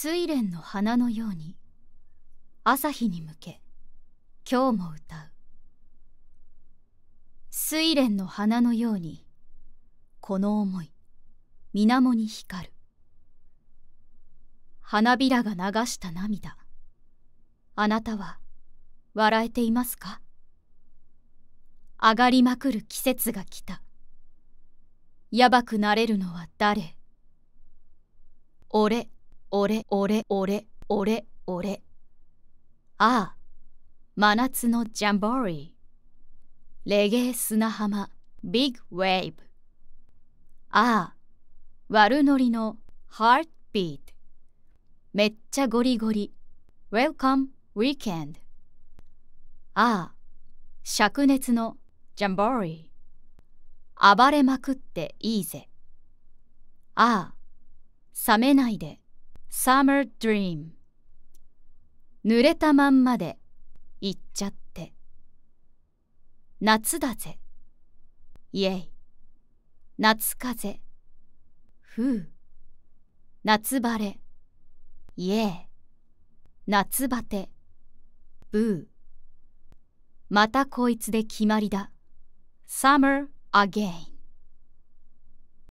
睡蓮の花のように朝日に向け今日も歌う睡蓮の花のようにこの思い水面に光る花びらが流した涙あなたは笑えていますか上がりまくる季節が来たやばくなれるのは誰俺俺俺俺俺俺ああ真夏のジャンボリーレゲエ砂浜ビッグウェイブああ悪ノリのハートビートめっちゃゴリゴリウェルカムウィーケンドああ灼熱のジャンボリー暴れまくっていいぜああ冷めないで Summer Dream 濡れたまんまで行っちゃって夏だぜイエイ夏風ふう夏晴れイエー夏バテブーまたこいつで決まりだ Summer again